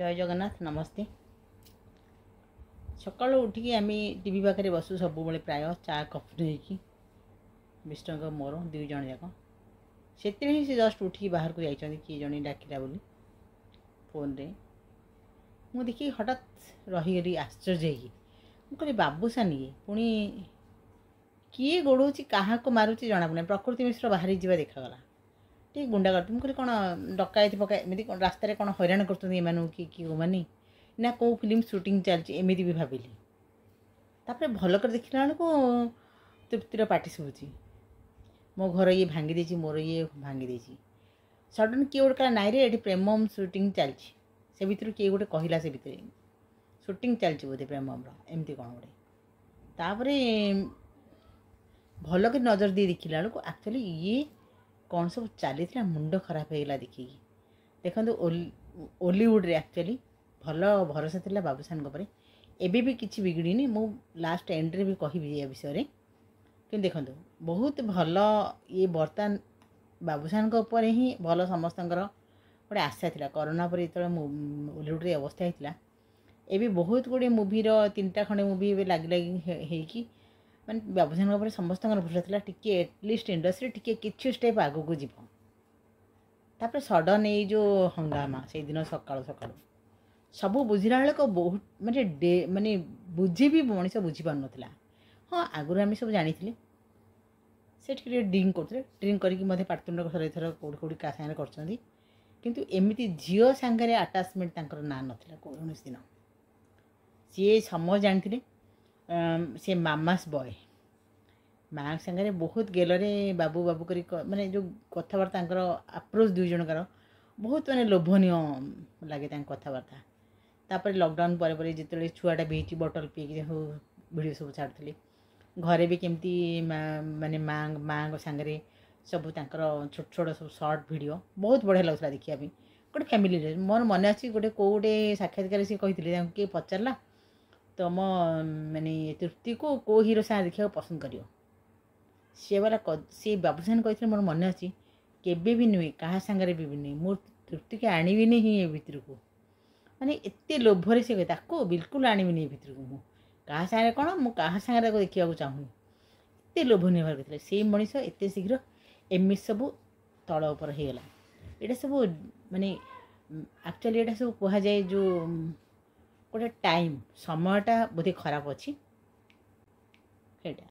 জয় জগন্নাথ নমস্তে ସକାଳୁ ଉଠିକି ଆମେ ଟି ଭି ପାଖରେ ବସୁ ସବୁବେଳେ ପ୍ରାୟ ଚା କପ୍ ନେଇକି ବିଷ୍ଣୁଙ୍କ ମୋର ଦୁଇ ଜଣ ଯାକ ସେଥିରେ ହିଁ ସେ ଜଷ୍ଟ ଉଠିକି ବାହାରକୁ ଯାଇଛନ୍ତି କିଏ ଜଣେ ଡାକିଲା ବୋଲି ଫୋନ୍ରେ ମୁଁ ଦେଖିକି ହଠାତ୍ ରହିଗଲି ଆଶ୍ଚର୍ଯ୍ୟ ହେଇକି ମୁଁ କହିଲି ବାବୁସାନି ପୁଣି କିଏ ଗୋଡ଼ଉଛି କାହାକୁ ମାରୁଛି ଜଣାପଡ଼ୁନି ପ୍ରକୃତି ମିଶ୍ର ବାହାରି ଯିବା ଦେଖାଗଲା କି ଗୁଣ୍ଡାଗର୍ଦ୍ଦି ମୁଁ କହିଲି କ'ଣ ଡକାୟତି ପକା ଏମିତି କ'ଣ ରାସ୍ତାରେ କ'ଣ ହଇରାଣ କରୁଛନ୍ତି ଏମାନଙ୍କୁ କି କେଉଁମାନେ ନା କେଉଁ ଫିଲ୍ମ ସୁଟିଂ ଚାଲିଛି ଏମିତି ବି ଭାବିଲି ତାପରେ ଭଲ କରି ଦେଖିଲା ବେଳକୁ ତୃପ୍ତିର ପାଟି ଶୁଭୁଛି ମୋ ଘର ଇଏ ଭାଙ୍ଗି ଦେଇଛି ମୋର ଇଏ ଭାଙ୍ଗି ଦେଇଛି ସଡ଼ନ୍ କିଏ ଗୋଟେ କହିଲା ନାଇଁରେ ଏଠି ପ୍ରେମମ୍ ସୁଟିଂ ଚାଲିଛି ସେ ଭିତରୁ କିଏ ଗୋଟେ କହିଲା ସେ ଭିତରେ ସୁଟିଂ ଚାଲିଛି ବୋଧେ ପ୍ରେମମ୍ର ଏମିତି କ'ଣ ଗୋଟେ ତାପରେ ଭଲ କରି ନଜର ଦେଇ ଦେଖିଲା ବେଳକୁ ଆକ୍ଚୁଆଲି ଇଏ କ'ଣ ସବୁ ଚାଲିଥିଲା ମୁଣ୍ଡ ଖରାପ ହେଇଗଲା ଦେଖିକି ଦେଖନ୍ତୁ ଓଲିଉଡ଼ରେ ଆକ୍ଚୁଆଲି ଭଲ ଭରସା ଥିଲା ବାବୁସାନଙ୍କ ଉପରେ ଏବେ ବି କିଛି ବିଗିଡ଼ିନି ମୁଁ ଲାଷ୍ଟ ଏଣ୍ଡରେ ବି କହିବି ଏ ବିଷୟରେ କିନ୍ତୁ ଦେଖନ୍ତୁ ବହୁତ ଭଲ ଇଏ ବର୍ତ୍ତମାନ ବାବୁସାନଙ୍କ ଉପରେ ହିଁ ଭଲ ସମସ୍ତଙ୍କର ଗୋଟେ ଆଶା ଥିଲା କରୋନା ପରେ ଯେତେବେଳେ ଓଲିଉଡ଼ରେ ଅବସ୍ଥା ହେଇଥିଲା ଏବେ ବହୁତ ଗୁଡ଼ିଏ ମୁଭିର ତିନିଟା ଖଣ୍ଡେ ମୁଭି ଏବେ ଲାଗି ଲାଗି ହେଇକି ମାନେ ବ୍ୟବଧାନ ଉପରେ ସମସ୍ତଙ୍କର ଭରସା ଥିଲା ଟିକିଏ ଏଟଲିଷ୍ଟ ଇଣ୍ଡଷ୍ଟ୍ରି ଟିକିଏ କିଛି ଷ୍ଟେପ୍ ଆଗକୁ ଯିବ ତା'ପରେ ସଡନ୍ ଏଇ ଯେଉଁ ହଙ୍ଗାମା ସେଇଦିନ ସକାଳୁ ସକାଳୁ ସବୁ ବୁଝିଲା ବେଳକୁ ବହୁତ ମାନେ ଡେ ମାନେ ବୁଝି ବି ମଣିଷ ବୁଝିପାରୁନଥିଲା ହଁ ଆଗରୁ ଆମେ ସବୁ ଜାଣିଥିଲେ ସେଠି ଟିକିଏ ଡ୍ରିଙ୍କ କରୁଥିଲେ ଡ୍ରିଙ୍କ କରିକି ମଧ୍ୟ ପାଟିତୁଣ୍ଡ ଥର ଏଥର କେଉଁଠି କେଉଁଠି କାହା ସାଙ୍ଗରେ କରୁଛନ୍ତି କିନ୍ତୁ ଏମିତି ଝିଅ ସାଙ୍ଗରେ ଆଟାଚମେଣ୍ଟ ତାଙ୍କର ନାଁ ନଥିଲା କୌଣସି ଦିନ ସିଏ ସମୟ ଜାଣିଥିଲେ ସେ ମାମାସ୍ ବୟ ମାଙ୍କ ସାଙ୍ଗରେ ବହୁତ ଗେଲରେ ବାବୁ ବାବୁ କରି ମାନେ ଯେଉଁ କଥାବାର୍ତ୍ତା ତାଙ୍କର ଆପ୍ରୋଚ୍ ଦୁଇ ଜଣଙ୍କର ବହୁତ ମାନେ ଲୋଭନୀୟ ଲାଗେ ତାଙ୍କ କଥାବାର୍ତ୍ତା ତାପରେ ଲକଡାଉନ୍ ପରେ ପରେ ଯେତେବେଳେ ଛୁଆଟା ବି ହେଇଛି ବଟଲ୍ ପିଇକି ସବୁ ଭିଡ଼ିଓ ସବୁ ଛାଡ଼ୁଥିଲି ଘରେ ବି କେମିତି ମାନେ ମା ମାଆଙ୍କ ସାଙ୍ଗରେ ସବୁ ତାଙ୍କର ଛୋଟ ଛୋଟ ସବୁ ସର୍ଟ ଭିଡ଼ିଓ ବହୁତ ବଢ଼ିଆ ଲାଗୁଥିଲା ଦେଖିବା ପାଇଁ ଗୋଟେ ଫ୍ୟାମିଲିରେ ମୋର ମନେ ଅଛି ଗୋଟେ କେଉଁ ଗୋଟେ ସାକ୍ଷାତକାର ସିଏ କହିଥିଲେ ତାଙ୍କୁ କିଏ ପଚାରିଲା ତମ ମାନେ ତୃପ୍ତିକୁ କେଉଁ ହିରୋ ସାଙ୍ଗରେ ଦେଖିବାକୁ ପସନ୍ଦ କରିବ ସେ ବାଲା ସେ ବାବୁସାନ କହିଥିଲେ ମୋର ମନେ ଅଛି କେବେ ବି ନୁହେଁ କାହା ସାଙ୍ଗରେ ବି ନୁହେଁ ମୁଁ ତୃପ୍ତିକି ଆଣିବିନି ହିଁ ଏ ଭିତରକୁ ମାନେ ଏତେ ଲୋଭରେ ସେ ତାକୁ ବିଲକୁଲ ଆଣିବିନି ଏ ଭିତରକୁ ମୁଁ କାହା ସାଙ୍ଗରେ କ'ଣ ମୁଁ କାହା ସାଙ୍ଗରେ ତାକୁ ଦେଖିବାକୁ ଚାହୁଁନି ଏତେ ଲୋଭନୀୟ ଭାବରେ କରିଥିଲେ ସେଇ ମଣିଷ ଏତେ ଶୀଘ୍ର ଏମିତି ସବୁ ତଳ ଉପର ହେଇଗଲା ଏଇଟା ସବୁ ମାନେ ଆକ୍ଚୁଆଲି ଏଇଟା ସବୁ କୁହାଯାଏ ଯେଉଁ ଗୋଟେ ଟାଇମ୍ ସମୟଟା ବୋଧେ ଖରାପ ଅଛି ସେଇଟା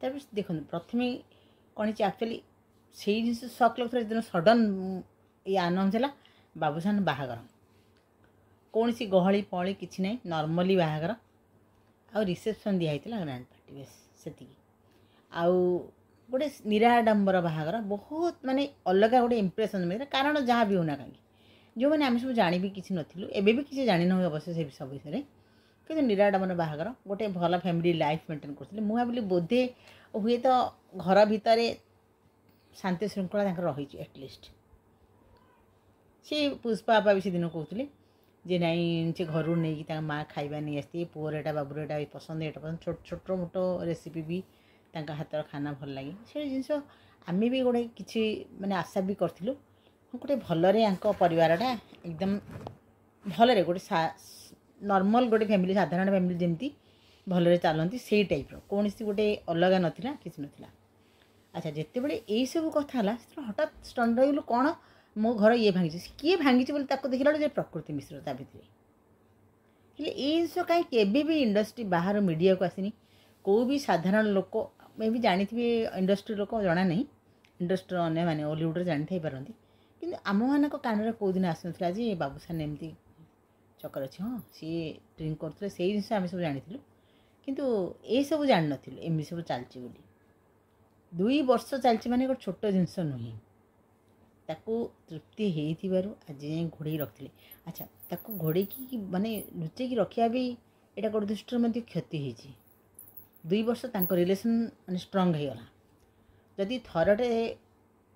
ତାପରେ ଦେଖନ୍ତୁ ପ୍ରଥମେ କ'ଣ ହେଇଛି ଆକ୍ଚୁଆଲି ସେଇ ଜିନିଷ ସକ୍ ଲାଗୁଥିଲା ଯେଦିନ ସଡ଼ନ୍ ଏଇ ଆନାଉନ୍ସ ହେଲା ବାବୁସାନ ବାହାଘର କୌଣସି ଗହଳି ପହଳି କିଛି ନାହିଁ ନର୍ମାଲି ବାହାଘର ଆଉ ରିସେପସନ୍ ଦିଆହେଇଥିଲା ଗ୍ରାଣ୍ଡ ପାର୍ଟି ବେସ୍ ସେତିକି ଆଉ ଗୋଟେ ନିରାଡ଼ମ୍ବର ବାହାଘର ବହୁତ ମାନେ ଅଲଗା ଗୋଟେ ଇମ୍ପ୍ରେସନ୍ ମିଳିଥିଲା କାରଣ ଯାହା ବି ହେଉନା କାହିଁକି ଯେଉଁମାନେ ଆମେ ସବୁ ଜାଣିବି କିଛି ନଥିଲୁ ଏବେ ବି କିଛି ଜାଣିନୁ ଅବଶ୍ୟ ସେ ସବୁ ବିଷୟରେ କିନ୍ତୁ ନିରାଡ଼ମ୍ବର ବାହାଘର ଗୋଟେ ଭଲ ଫ୍ୟାମିଲି ଲାଇଫ୍ ମେଣ୍ଟେନ୍ କରୁଥିଲେ ମୁଁ ଭାବିଲି ବୋଧେ ହୁଏତ ଘର ଭିତରେ ଶାନ୍ତି ଶୃଙ୍ଖଳା ତାଙ୍କର ରହିଛି ଆଟଲିଷ୍ଟ ସେ ପୁଷ୍ପା ବାପା ବି ସେଦିନ କହୁଥିଲେ ଯେ ନାଇଁ ସେ ଘରୁ ନେଇକି ତାଙ୍କ ମାଆ ଖାଇବା ନେଇ ଆସିଛି ପୁଅର ଏଇଟା ବାବୁର ଏଇଟା ବି ପସନ୍ଦ ଏଇଟା ପସନ୍ଦ ଛୋଟ ଛୋଟ ମୋଟ ରେସିପି ବି ତାଙ୍କ ହାତର ଖାନା ଭଲ ଲାଗେ ସେ ଜିନିଷ ଆମେ ବି ଗୋଟେ କିଛି ମାନେ ଆଶା ବି କରିଥିଲୁ ଗୋଟେ ଭଲରେ ୟାଙ୍କ ପରିବାରଟା ଏକଦମ୍ ଭଲରେ ଗୋଟେ ନର୍ମାଲ୍ ଗୋଟେ ଫ୍ୟାମିଲି ସାଧାରଣ ଫ୍ୟାମିଲି ଯେମିତି ଭଲରେ ଚାଲନ୍ତି ସେଇ ଟାଇପ୍ର କୌଣସି ଗୋଟେ ଅଲଗା ନଥିଲା କିଛି ନଥିଲା ଆଚ୍ଛା ଯେତେବେଳେ ଏଇସବୁ କଥା ହେଲା ସେତେବେଳେ ହଠାତ୍ ଷ୍ଟଣ୍ଡ ରହିଗଲୁ କ'ଣ ମୋ ଘର ଇଏ ଭାଙ୍ଗିଛି କିଏ ଭାଙ୍ଗିଛି ବୋଲି ତାକୁ ଦେଖିଲା ବେଳକୁ ଯେ ପ୍ରକୃତି ମିଶ୍ର ତା ଭିତରେ ହେଲେ ଏଇ ଜିନିଷ କାହିଁ କେବେ ବି ଇଣ୍ଡଷ୍ଟ୍ରି ବାହାରୁ ମିଡ଼ିଆକୁ ଆସିନି କେଉଁ ବି ସାଧାରଣ ଲୋକ ମେ ବି ଜାଣିଥିବେ ଇଣ୍ଡଷ୍ଟ୍ରି ଲୋକ ଜଣା ନାହିଁ ଇଣ୍ଡଷ୍ଟ୍ରିର ଅନ୍ୟମାନେ ଓଲିଉଡ଼ରେ ଜାଣିଥାଇପାରନ୍ତି କିନ୍ତୁ ଆମମାନଙ୍କ କାନରେ କେଉଁଦିନ ଆସୁନଥିଲା ଯେ ବାବୁସାନ ଏମିତି ଚକର ଅଛି ହଁ ସିଏ ଡ୍ରିଙ୍କ୍ କରୁଥିଲେ ସେଇ ଜିନିଷ ଆମେ ସବୁ ଜାଣିଥିଲୁ କିନ୍ତୁ ଏସବୁ ଜାଣିନଥିଲୁ ଏମିତି ସବୁ ଚାଲିଛି ବୋଲି ଦୁଇ ବର୍ଷ ଚାଲିଛି ମାନେ ଗୋଟେ ଛୋଟ ଜିନିଷ ନୁହେଁ ତାକୁ ତୃପ୍ତି ହେଇଥିବାରୁ ଆଜି ଯାଏଁ ଘୋଡ଼େଇ ରଖିଥିଲେ ଆଚ୍ଛା ତାକୁ ଘୋଡ଼େଇକି ମାନେ ଲୁଚେଇକି ରଖିବା ବି ଏଇଟା ଗୋଟେ ଦୃଷ୍ଟିରୁ ମଧ୍ୟ କ୍ଷତି ହେଇଛି ଦୁଇ ବର୍ଷ ତାଙ୍କ ରିଲେସନ୍ ମାନେ ଷ୍ଟ୍ରଙ୍ଗ ହେଇଗଲା ଯଦି ଥରଟେ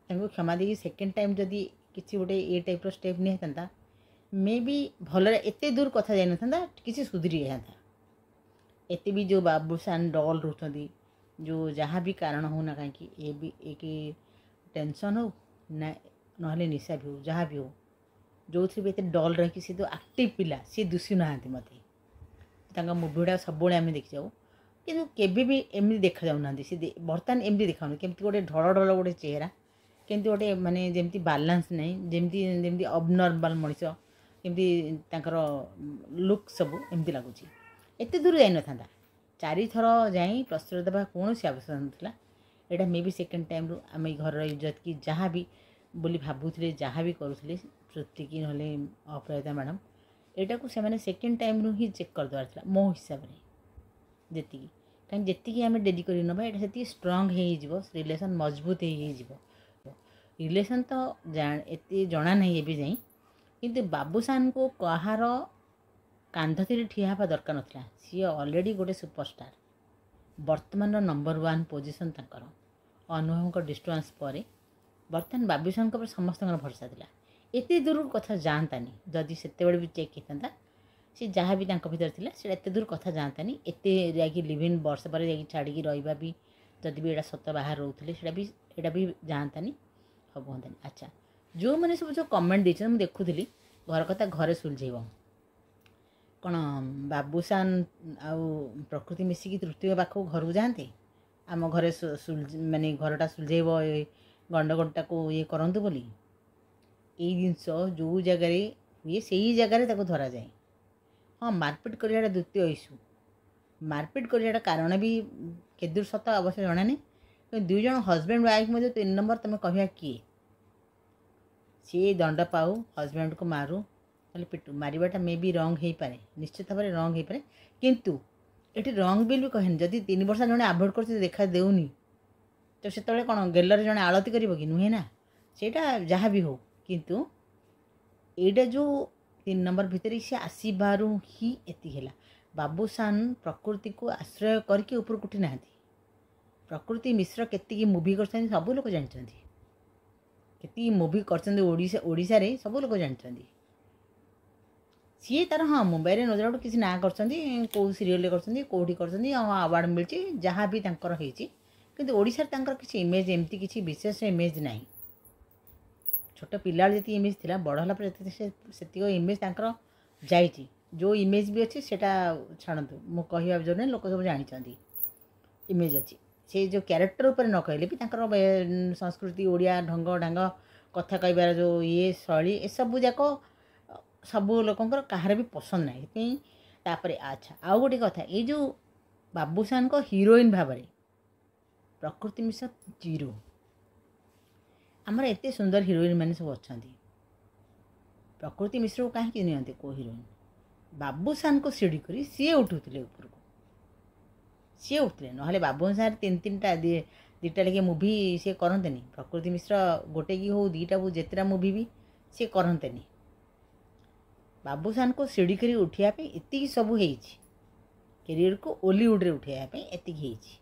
ତାଙ୍କୁ କ୍ଷମା ଦେଇକି ସେକେଣ୍ଡ ଟାଇମ୍ ଯଦି କିଛି ଗୋଟେ ଏ ଟାଇପ୍ର ଷ୍ଟେପ୍ ନିଆହେଇଥାନ୍ତା ମେ ବି ଭଲରେ ଏତେ ଦୂର କଥା ଯାଇନଥାନ୍ତା କିଛି ସୁଧୁରି ଯାଇଥାନ୍ତା ଏତେ ବି ଯେଉଁ ବାବୁସାନ ଡଲ୍ ରହୁଛନ୍ତି ଯେଉଁ ଯାହା ବି କାରଣ ହେଉନା କାହିଁକି ଏ ବି ଏକି ଟେନସନ୍ ହେଉ ନା ନହେଲେ ନିଶା ବି ହେଉ ଯାହା ବି ହେଉ ଯେଉଁଥିରେ ବି ଏତେ ଡଲ୍ ରହିକି ସେ ଯେଉଁ ଆକ୍ଟିଭ୍ ପିଲା ସିଏ ଦୁଷୁ ନାହାନ୍ତି ମୋତେ ତାଙ୍କ ମୁଭିଗୁଡ଼ା ସବୁବେଳେ ଆମେ ଦେଖିଯାଉ କିନ୍ତୁ କେବେ ବି ଏମିତି ଦେଖାଯାଉନାହାନ୍ତି ସେ ବର୍ତ୍ତମାନ ଏମିତି ଦେଖାଉନି କେମିତି ଗୋଟେ ଢଳ ଢଳ ଗୋଟେ ଚେହେରା କେମିତି ଗୋଟେ ମାନେ ଯେମିତି ବାଲାନ୍ସ ନାହିଁ ଯେମିତି ଯେମିତି ଅବନର୍ମାଲ୍ ମଣିଷ ଯେମିତି ତାଙ୍କର ଲୁକ୍ ସବୁ ଏମିତି ଲାଗୁଛି ଏତେ ଦୂର ଯାଇନଥାନ୍ତା ଚାରିଥର ଯାଇ ପ୍ରସ୍ତୁତ ଦେବା କୌଣସି ଆବଶ୍ୟକ ନଥିଲା ଏଇଟା ମେ ବି ସେକେଣ୍ଡ ଟାଇମ୍ରୁ ଆମେ ଘରର ଇଜ୍ଜତ କି ଯାହା ବି ବୋଲି ଭାବୁଥିଲେ ଯାହା ବି କରୁଥିଲେ ଶ୍ରୁତିକି ନହେଲେ ଅପରାଜିତା ମ୍ୟାଡ଼ାମ୍ ଏଇଟାକୁ ସେମାନେ ସେକେଣ୍ଡ ଟାଇମ୍ରୁ ହିଁ ଚେକ୍ କରିଦେବାର ଥିଲା ମୋ ହିସାବରେ ଯେତିକି କାରଣ ଯେତିକି ଆମେ ଡେରି କରି ନେବା ଏଇଟା ସେତିକି ଷ୍ଟ୍ରଙ୍ଗ ହେଇଯିବ ରିଲେସନ୍ ମଜବୁତ ହେଇଯିବ ରିଲେସନ୍ ତ ଏତେ ଜଣା ନାହିଁ ଏବେ ଯାଏଁ କିନ୍ତୁ ବାବୁସାନଙ୍କୁ କାହାର କାନ୍ଧଥିରେ ଠିଆ ହେବା ଦରକାର ନଥିଲା ସିଏ ଅଲରେଡ଼ି ଗୋଟେ ସୁପରଷ୍ଟାର୍ ବର୍ତ୍ତମାନର ନମ୍ବର ୱାନ୍ ପୋଜିସନ୍ ତାଙ୍କର ଅନୁଭବଙ୍କ ଡିଷ୍ଟର୍ବାନ୍ସ ପରେ ବର୍ତ୍ତମାନ ବାବୁସାନଙ୍କ ଉପରେ ସମସ୍ତଙ୍କର ଭରସା ଥିଲା ଏତେ ଦୂରକୁ କଥା ଯାଆନ୍ତାନି ଯଦି ସେତେବେଳେ ବି ଚେକ୍ ହେଇଥାନ୍ତା ସେ ଯାହା ବି ତାଙ୍କ ଭିତରେ ଥିଲା ସେଇଟା ଏତେ ଦୂର କଥା ଯାଆନ୍ତାନି ଏତେ ଯାଇକି ଲିଭିନ୍ ବର୍ଷ ପରେ ଯାଇକି ଛାଡ଼ିକି ରହିବା ବି ଯଦି ବି ଏଇଟା ସତ ବାହାରେ ରହୁଥିଲେ ସେଇଟା ବି ଏଇଟା ବି ଯାଆନ୍ତାନି ପାଖ କୁହନ୍ତାନି ଆଚ୍ଛା ଯେଉଁମାନେ ସବୁ ଯେଉଁ କମେଣ୍ଟ ଦେଇଛନ୍ତି ମୁଁ ଦେଖୁଥିଲି ଘର କଥା ଘରେ ସୁଲଝେଇବ କ'ଣ ବାବୁସାନ ଆଉ ପ୍ରକୃତି ମିଶିକି ତୃତୀୟ ପାଖକୁ ଘରକୁ ଯାଆନ୍ତି ଆମ ଘରେ ମାନେ ଘରଟା ସୁଲଝେଇବ ଏ ଗଣ୍ଡଗୋଳଟାକୁ ଇଏ କରନ୍ତୁ ବୋଲି ଏଇ ଜିନିଷ ଯେଉଁ ଜାଗାରେ ହୁଏ ସେଇ ଜାଗାରେ ତାକୁ ଧରାଯାଏ ହଁ ମାରପିଟ୍ କରିବାଟା ଦ୍ୱିତୀୟ ଇସ୍ୟୁ ମାରପିଟ୍ କରିବାଟା କାରଣ ବି କେଦୂର ସତ ଅବଶ୍ୟ ଜଣାନି ଦୁଇ ଜଣ ହଜବେଣ୍ଡ ୱାଇଫ୍ ମଧ୍ୟ ତିନି ନମ୍ବର ତୁମେ କହିବା କିଏ सी दंड पाऊ हजबैंड को मारू ना पिटु मारा मे बी रंग हो पाए निश्चित भाव रंग हो पाए कि ये रंग बिल भी कहे जदि तीन वर्ष जो आभोड कर देखा दे तो से कौन गेलर जो आलती कर नुहे ना से जहाँ भी हो कि यहाँ जो तीन नंबर भितर सी आसबार ही एति एतिकला बाबूसान प्रकृति को आश्रय करके ऊपर उठी ना प्रकृति मिश्र के मुवि कर सब लोग जानते एति मूवी करछन सब लोग जानछन सी तर हाँ मुंबई में नजर किसी ना करो सीरीयल करोटी कर आवार्ड मिली जहाँ भी तक होशार किसी इमेज एमती किसी विशेष इमेज ना छोट पिला जी इमेज थी बड़ा से इमेज तक जा जो इमेज भी अच्छे से छाड़ू मुझे कह जो लोक सब जानते इमेज अच्छी ସେ ଯେଉଁ କ୍ୟାରେକ୍ଟର ଉପରେ ନ କହିଲେ ବି ତାଙ୍କର ସଂସ୍କୃତି ଓଡ଼ିଆ ଢଙ୍ଗ ଢାଙ୍ଗ କଥା କହିବାର ଯେଉଁ ଇଏ ଶୈଳୀ ଏସବୁ ଯାକ ସବୁ ଲୋକଙ୍କର କାହାର ବି ପସନ୍ଦ ନାହିଁ ସେଥିପାଇଁ ତାପରେ ଆଚ୍ଛା ଆଉ ଗୋଟେ କଥା ଏଇ ଯେଉଁ ବାବୁସାନଙ୍କ ହିରୋଇନ୍ ଭାବରେ ପ୍ରକୃତି ମିଶ୍ର ଜିରୋ ଆମର ଏତେ ସୁନ୍ଦର ହିରୋଇନ୍ ମାନେ ସବୁ ଅଛନ୍ତି ପ୍ରକୃତି ମିଶ୍ରକୁ କାହିଁକି ନିଅନ୍ତି କେଉଁ ହିରୋଇନ୍ ବାବୁସାନଙ୍କୁ ସିଡ଼ି କରି ସିଏ ଉଠୁଥିଲେ ଉପରକୁ ସିଏ ଉଠିଲେ ନହେଲେ ବାବୁନ୍ ସାର୍ ତିନି ତିନିଟା ଦୁଇଟା ଲେଖେ ମୁଭି ସିଏ କରନ୍ତେନି ପ୍ରକୃତି ମିଶ୍ର ଗୋଟେ କି ହଉ ଦୁଇଟା ଯେତେଟା ମୁଭି ବି ସିଏ କରନ୍ତେନି ବାବୁସାନଙ୍କୁ ସିଡ଼ି କରି ଉଠିବା ପାଇଁ ଏତିକି ସବୁ ହେଇଛି କ୍ୟାରିୟରକୁ ଓଲିଉଡ଼ରେ ଉଠାଇବା ପାଇଁ ଏତିକି ହେଇଛି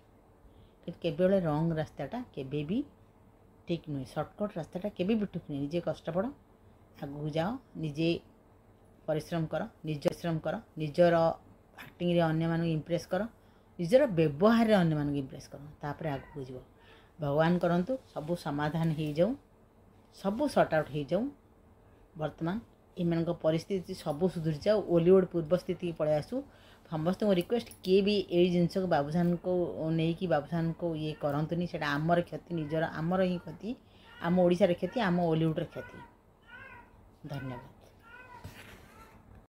କିନ୍ତୁ କେବେବେଳେ ରଙ୍ଗ ରାସ୍ତାଟା କେବେ ବି ଠିକ୍ ନୁହେଁ ସର୍ଟକଟ୍ ରାସ୍ତାଟା କେବେ ବି ଠିକ୍ ନୁହେଁ ନିଜେ କଷ୍ଟ ପଡ଼ ଆଗକୁ ଯାଅ ନିଜେ ପରିଶ୍ରମ କର ନିଜ ପରିଶ୍ରମ କର ନିଜର ଆକ୍ଟିଂରେ ଅନ୍ୟମାନଙ୍କୁ ଇମ୍ପ୍ରେସ୍ କର ନିଜର ବ୍ୟବହାରରେ ଅନ୍ୟମାନଙ୍କୁ ଇମ୍ପ୍ରେସ୍ କରନ୍ତୁ ତାପରେ ଆଗକୁ ଯିବ ଭଗବାନ କରନ୍ତୁ ସବୁ ସମାଧାନ ହେଇଯାଉ ସବୁ ସର୍ଟ ଆଉଟ୍ ହେଇଯାଉ ବର୍ତ୍ତମାନ ଏମାନଙ୍କ ପରିସ୍ଥିତି ସବୁ ସୁଧୁରି ଯାଉ ଓଲିଉଡ଼ ପୂର୍ବ ସ୍ଥିତିକି ପଳାଇ ଆସୁ ସମସ୍ତଙ୍କୁ ରିକ୍ୱେଷ୍ଟ କିଏ ବି ଏଇ ଜିନିଷକୁ ବାବୁସାନଙ୍କୁ ନେଇକି ବାବୁସାନଙ୍କୁ ଇଏ କରନ୍ତୁନି ସେଇଟା ଆମର କ୍ଷତି ନିଜର ଆମର ହିଁ କ୍ଷତି ଆମ ଓଡ଼ିଶାର କ୍ଷତି ଆମ ଓଲିଉଡ଼ର କ୍ଷତି ଧନ୍ୟବାଦ